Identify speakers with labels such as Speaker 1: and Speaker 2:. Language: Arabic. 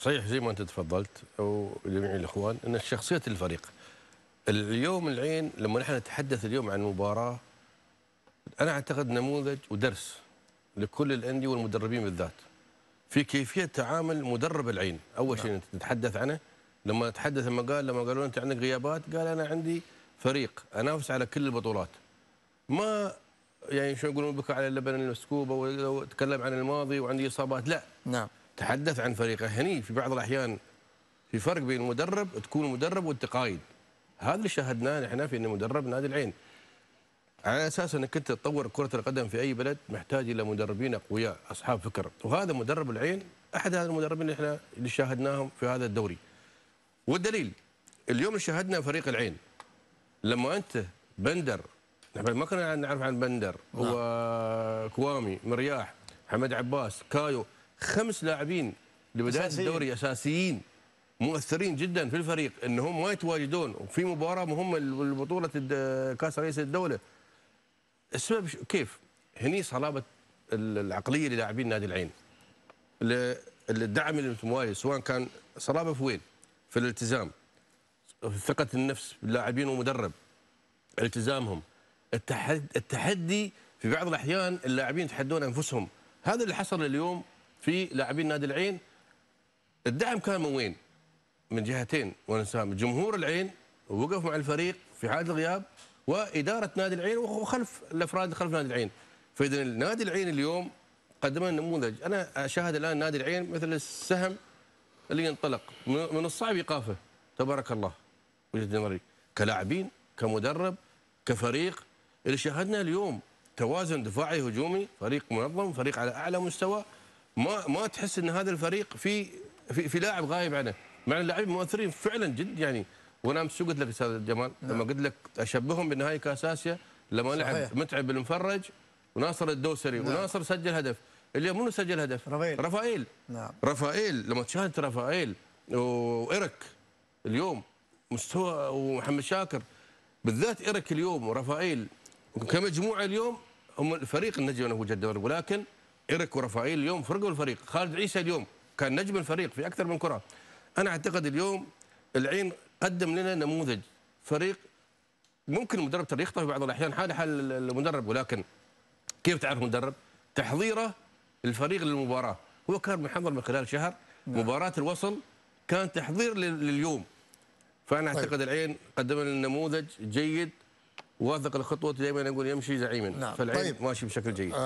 Speaker 1: صحيح زي ما انت تفضلت وجميع الاخوان ان شخصيه الفريق اليوم العين لما نحن نتحدث اليوم عن مباراه انا اعتقد نموذج ودرس لكل الانديه والمدربين بالذات في كيفيه تعامل مدرب العين اول شيء نتحدث نعم. عنه لما تحدث لما قال لما قالوا انت عندك غيابات قال انا عندي فريق انافس على كل البطولات ما يعني شو يقولون بكى على اللبن المسكوب او تكلم عن الماضي وعندي اصابات لا نعم تحدث عن فريقه هني في بعض الأحيان في فرق بين المدرب تكون مدرب وانت قايد هذا اللي شاهدناه نحن في أن مدرب نادي العين على اساس انك انت تطور كره القدم في اي بلد محتاج الى مدربين اقوياء اصحاب فكر وهذا مدرب العين احد هذا المدربين اللي احنا اللي شاهدناهم في هذا الدوري والدليل اليوم شاهدنا فريق العين لما انت بندر نحن ما كنا نعرف عن بندر نعم. وكوامي مرياح حمد عباس كايو خمس لاعبين لبدايه الدوري اساسيين مؤثرين جدا في الفريق انهم ما يتواجدون وفي مباراه مهمه لبطوله كاس رئيس الدوله السبب كيف؟ هني صلابه العقليه للاعبين نادي العين الدعم المتميز سواء كان صلابه في وين؟ في الالتزام في ثقه النفس باللاعبين ومدرب التزامهم التحدي في بعض الاحيان اللاعبين يتحدون انفسهم هذا اللي حصل اليوم في لاعبين نادي العين الدعم كان من وين؟ من جهتين ونسام جمهور العين وقف مع الفريق في حال الغياب واداره نادي العين وخلف الافراد خلف نادي العين فاذا نادي العين اليوم قدم نموذج انا اشاهد الان نادي العين مثل السهم اللي ينطلق من الصعب ايقافه تبارك الله وجهه نظري كلاعبين كمدرب كفريق اللي شاهدنا اليوم توازن دفاعي هجومي فريق منظم فريق على اعلى مستوى ما ما تحس ان هذا الفريق في في, في لاعب غايب عنه مع اللاعبين مؤثرين فعلا جد يعني وانا امس شو قلت لك استاذ جمال نعم. لما قلت لك اشبههم بنهائي كاس اسيا لما صحيح. لعب متعب المفرج وناصر الدوسري نعم. وناصر سجل هدف اليوم منو سجل هدف؟ رفائيل رفائيل نعم رفائيل لما تشاهد رفائيل وايرك اليوم مستوى ومحمد شاكر بالذات ايرك اليوم ورفائيل كمجموعه اليوم هم الفريق النجم له جدا ولكن إيريك ورفائيل اليوم فرقوا الفريق خالد عيسى اليوم كان نجم الفريق في أكثر من كرة أنا أعتقد اليوم العين قدم لنا نموذج فريق ممكن المدرب ترى يخطئ في بعض الأحيان حال حال المدرب ولكن كيف تعرف المدرب تحضيره الفريق للمباراة هو كان محضر من خلال شهر نعم. مباراة الوصل كان تحضير لليوم فأنا طيب. أعتقد طيب. العين قدم لنا نموذج جيد واثق الخطوة دائما أقول يمشي زعيما نعم. فالعين طيب. ماشي بشكل جيد آه،